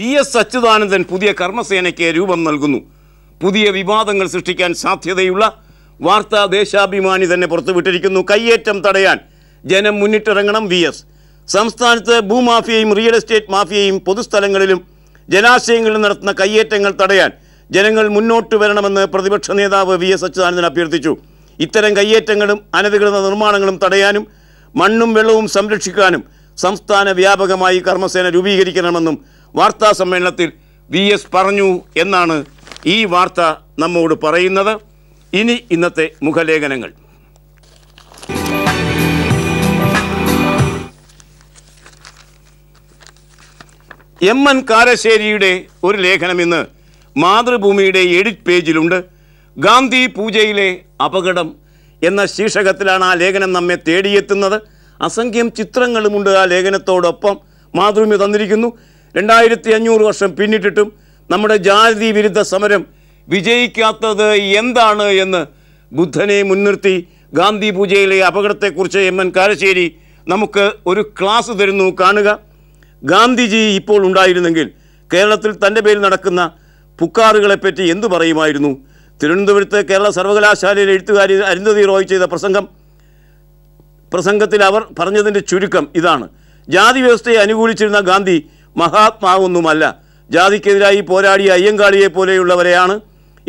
V S Achuthanandan പുതിയ കർമ്മസേനയ്ക്ക് രൂപം നൽകുന്നു പുതിയ വിവാദങ്ങൾ സൃഷ്ടിക്കാൻ സാധ്യതയുള്ള വാർത്താ ദേശാഭിമാനി തന്നെ പുറത്തുവിട്ടിരിക്കുന്നു കയ്യേറ്റം തടയാൻ ജനം മുന്നിട്ടിറങ്ങണം വി എസ് സംസ്ഥാനത്ത് ഭൂമാഫിയയും റിയൽ എസ്റ്റേറ്റ് മാഫിയയും പൊതുസ്ഥലങ്ങളിലും ജലാശയങ്ങളിലും നടത്തുന്ന കയ്യേറ്റങ്ങൾ തടയാൻ ജനങ്ങൾ മുന്നോട്ട് വരണമെന്ന് പ്രതിപക്ഷ നേതാവ് വി എസ് അച്യുതാനന്ദൻ അഭ്യർത്ഥിച്ചു ഇത്തരം കയ്യേറ്റങ്ങളും അനധികൃത നിർമ്മാണങ്ങളും തടയാനും മണ്ണും വെള്ളവും സംരക്ഷിക്കാനും സംസ്ഥാന വ്യാപകമായി കർമ്മസേന രൂപീകരിക്കണമെന്നും വാർത്താ സമ്മേളനത്തിൽ വി എസ് പറഞ്ഞു എന്നാണ് ഈ വാർത്ത നമ്മോട് പറയുന്നത് ഇനി ഇന്നത്തെ മുഖലേഖനങ്ങൾ എം എൻ കാരശ്ശേരിയുടെ ഒരു ലേഖനം ഇന്ന് മാതൃഭൂമിയുടെ എഡിറ്റ് പേജിലുണ്ട് ഗാന്ധി പൂജയിലെ അപകടം എന്ന ശീർഷകത്തിലാണ് ആ ലേഖനം നമ്മെ തേടിയെത്തുന്നത് അസംഖ്യം ചിത്രങ്ങളുമുണ്ട് ആ ലേഖനത്തോടൊപ്പം മാതൃഭൂമി തന്നിരിക്കുന്നു രണ്ടായിരത്തി അഞ്ഞൂറ് വർഷം പിന്നിട്ടിട്ടും നമ്മുടെ ജാതി വിരുദ്ധ സമരം വിജയിക്കാത്തത് എന്താണ് എന്ന് ബുദ്ധനെ മുൻനിർത്തി ഗാന്ധി പൂജയിലെ അപകടത്തെക്കുറിച്ച് എം എൻ കാരശ്ശേരി നമുക്ക് ഒരു ക്ലാസ് തരുന്നു കാണുക ഗാന്ധിജി ഇപ്പോൾ ഉണ്ടായിരുന്നെങ്കിൽ കേരളത്തിൽ തൻ്റെ പേരിൽ നടക്കുന്ന പുക്കാറുകളെപ്പറ്റി എന്തു പറയുമായിരുന്നു തിരുവനന്തപുരത്ത് കേരള സർവകലാശാലയിൽ എഴുത്തുകാരി അരുന്ധതി റോയ് ചെയ്ത പ്രസംഗം പ്രസംഗത്തിൽ അവർ പറഞ്ഞതിൻ്റെ ചുരുക്കം ഇതാണ് ജാതി വ്യവസ്ഥയെ അനുകൂലിച്ചിരുന്ന ഗാന്ധി മഹാത്മാവൊന്നുമല്ല ജാതിക്കെതിരായി പോരാടിയ അയ്യങ്കാളിയെ പോലെയുള്ളവരെയാണ്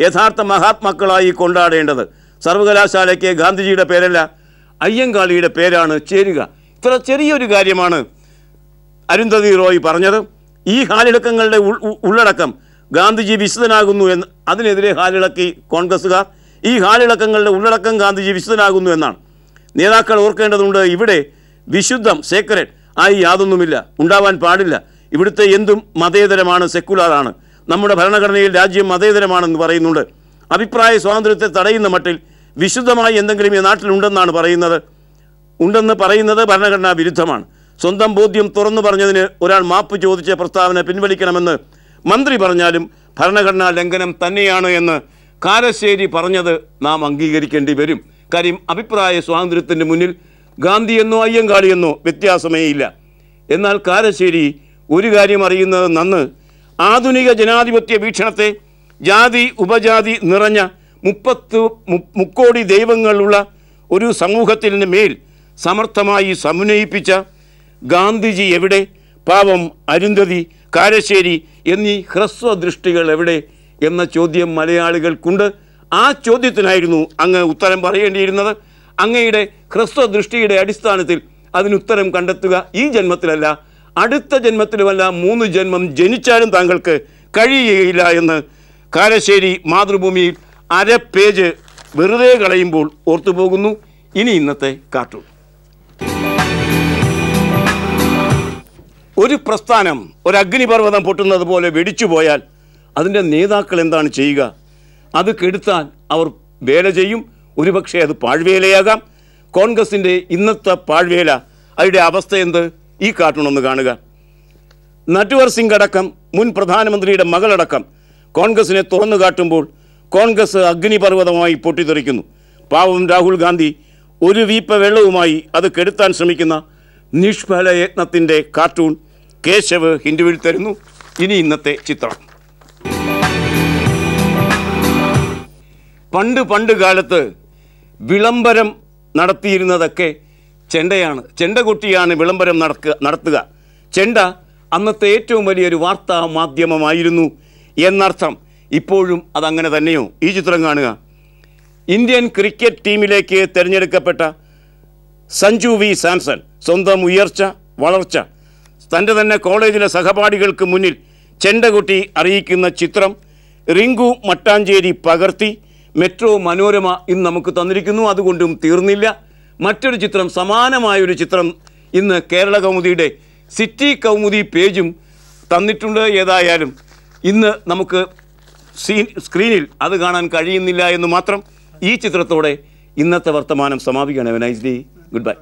യഥാർത്ഥ മഹാത്മാക്കളായി കൊണ്ടാടേണ്ടത് സർവകലാശാലയ്ക്ക് ഗാന്ധിജിയുടെ പേരല്ല അയ്യങ്കാളിയുടെ പേരാണ് ചേരുക ഇത്ര ചെറിയൊരു കാര്യമാണ് അരുന്ധതി റോയ് പറഞ്ഞത് ഈ ഹാലിളക്കങ്ങളുടെ ഉള്ളടക്കം ഗാന്ധിജി വിശുദ്ധനാകുന്നു എന്ന് അതിനെതിരെ ഹാലിളക്കി കോൺഗ്രസ്സുകാർ ഈ ഹാലിളക്കങ്ങളുടെ ഉള്ളടക്കം ഗാന്ധിജി വിശുദ്ധനാകുന്നു എന്നാണ് നേതാക്കൾ ഓർക്കേണ്ടതുണ്ട് ഇവിടെ വിശുദ്ധം സേക്രഡ് ആയി യാതൊന്നുമില്ല ഉണ്ടാവാൻ പാടില്ല ഇവിടുത്തെ എന്തും മതേതരമാണ് സെക്കുലറാണ് നമ്മുടെ ഭരണഘടനയിൽ രാജ്യം മതേതരമാണെന്ന് പറയുന്നുണ്ട് അഭിപ്രായ സ്വാതന്ത്ര്യത്തെ തടയുന്ന മട്ടിൽ വിശുദ്ധമായി എന്തെങ്കിലും ഈ നാട്ടിലുണ്ടെന്നാണ് പറയുന്നത് ഉണ്ടെന്ന് പറയുന്നത് ഭരണഘടനാ വിരുദ്ധമാണ് സ്വന്തം ബോധ്യം തുറന്നു പറഞ്ഞതിന് ഒരാൾ മാപ്പ് ചോദിച്ച പ്രസ്താവന പിൻവലിക്കണമെന്ന് മന്ത്രി പറഞ്ഞാലും ഭരണഘടനാ ലംഘനം തന്നെയാണ് എന്ന് കാരശ്ശേരി പറഞ്ഞത് നാം അംഗീകരിക്കേണ്ടി വരും കാര്യം അഭിപ്രായ സ്വാതന്ത്ര്യത്തിൻ്റെ മുന്നിൽ ഗാന്ധിയെന്നോ അയ്യങ്കാളിയെന്നോ വ്യത്യാസമേയില്ല എന്നാൽ കാരശ്ശേരി ഒരു കാര്യം അറിയുന്നത് നന്ന് ആധുനിക ജനാധിപത്യ വീക്ഷണത്തെ ജാതി ഉപജാതി നിറഞ്ഞ മുപ്പത്ത് മുക്കോടി ദൈവങ്ങളുള്ള ഒരു സമൂഹത്തിന് മേൽ സമർത്ഥമായി സമന്വയിപ്പിച്ച ഗാന്ധിജി എവിടെ പാവം അരുന്ധതി കാരശ്ശേരി എന്നീ ദൃഷ്ടികൾ എവിടെ എന്ന ചോദ്യം മലയാളികൾക്കുണ്ട് ആ ചോദ്യത്തിനായിരുന്നു അങ്ങ് ഉത്തരം പറയേണ്ടിയിരുന്നത് അങ്ങയുടെ ദൃഷ്ടിയുടെ അടിസ്ഥാനത്തിൽ അതിനുത്തരം കണ്ടെത്തുക ഈ ജന്മത്തിലല്ല അടുത്ത ജന്മത്തിലുമല്ല മൂന്ന് ജന്മം ജനിച്ചാലും താങ്കൾക്ക് കഴിയുകയില്ല എന്ന് കാരശ്ശേരി മാതൃഭൂമിയിൽ അര പേജ് വെറുതെ കളയുമ്പോൾ ഓർത്തുപോകുന്നു ഇനി ഇന്നത്തെ കാർട്ടൂൺ ഒരു പ്രസ്ഥാനം ഒരു അഗ്നിപർവ്വതം പൊട്ടുന്നത് പോലെ വെടിച്ചു പോയാൽ അതിൻ്റെ നേതാക്കൾ എന്താണ് ചെയ്യുക അത് കെടുത്താൻ അവർ വേല ചെയ്യും ഒരുപക്ഷെ അത് പാഴ്വേലയാകാം കോൺഗ്രസിൻ്റെ ഇന്നത്തെ പാഴ്വേല അവരുടെ അവസ്ഥ എന്ത് ഈ കാർട്ടൂൺ ഒന്ന് കാണുക നട്ടുവർ സിംഗ് അടക്കം മുൻ പ്രധാനമന്ത്രിയുടെ മകളടക്കം കോൺഗ്രസിനെ തുറന്നു കാട്ടുമ്പോൾ കോൺഗ്രസ് അഗ്നിപർവ്വതമായി പൊട്ടിത്തെറിക്കുന്നു പാവം രാഹുൽ ഗാന്ധി ഒരു വീപ്പ വെള്ളവുമായി അത് കെടുത്താൻ ശ്രമിക്കുന്ന നിഷ്ഫല യത്നത്തിൻ്റെ കാർട്ടൂൺ കേശവ് ഹിന്ദുവിൽ തരുന്നു ഇനി ഇന്നത്തെ ചിത്രം പണ്ട് പണ്ട് കാലത്ത് വിളംബരം നടത്തിയിരുന്നതൊക്കെ ചെണ്ടയാണ് കുട്ടിയാണ് വിളംബരം നടക്കുക നടത്തുക ചെണ്ട അന്നത്തെ ഏറ്റവും വലിയൊരു വാർത്താ മാധ്യമമായിരുന്നു എന്നർത്ഥം ഇപ്പോഴും അതങ്ങനെ തന്നെയോ ഈ ചിത്രം കാണുക ഇന്ത്യൻ ക്രിക്കറ്റ് ടീമിലേക്ക് തിരഞ്ഞെടുക്കപ്പെട്ട സഞ്ജു വി സാംസൺ സ്വന്തം ഉയർച്ച വളർച്ച തൻ്റെ തന്നെ കോളേജിലെ സഹപാഠികൾക്ക് മുന്നിൽ ചെണ്ടകുട്ടി അറിയിക്കുന്ന ചിത്രം റിങ്കു മട്ടാഞ്ചേരി പകർത്തി മെട്രോ മനോരമ ഇന്ന് നമുക്ക് തന്നിരിക്കുന്നു അതുകൊണ്ടും തീർന്നില്ല മറ്റൊരു ചിത്രം സമാനമായൊരു ഒരു ചിത്രം ഇന്ന് കേരള കൗമുദിയുടെ സിറ്റി കൗമുദി പേജും തന്നിട്ടുണ്ട് ഏതായാലും ഇന്ന് നമുക്ക് സീൻ സ്ക്രീനിൽ അത് കാണാൻ കഴിയുന്നില്ല എന്ന് മാത്രം ഈ ചിത്രത്തോടെ ഇന്നത്തെ വർത്തമാനം സമാപിക്കുകയാണ് നൈസ്ലി ഗുഡ് ബൈ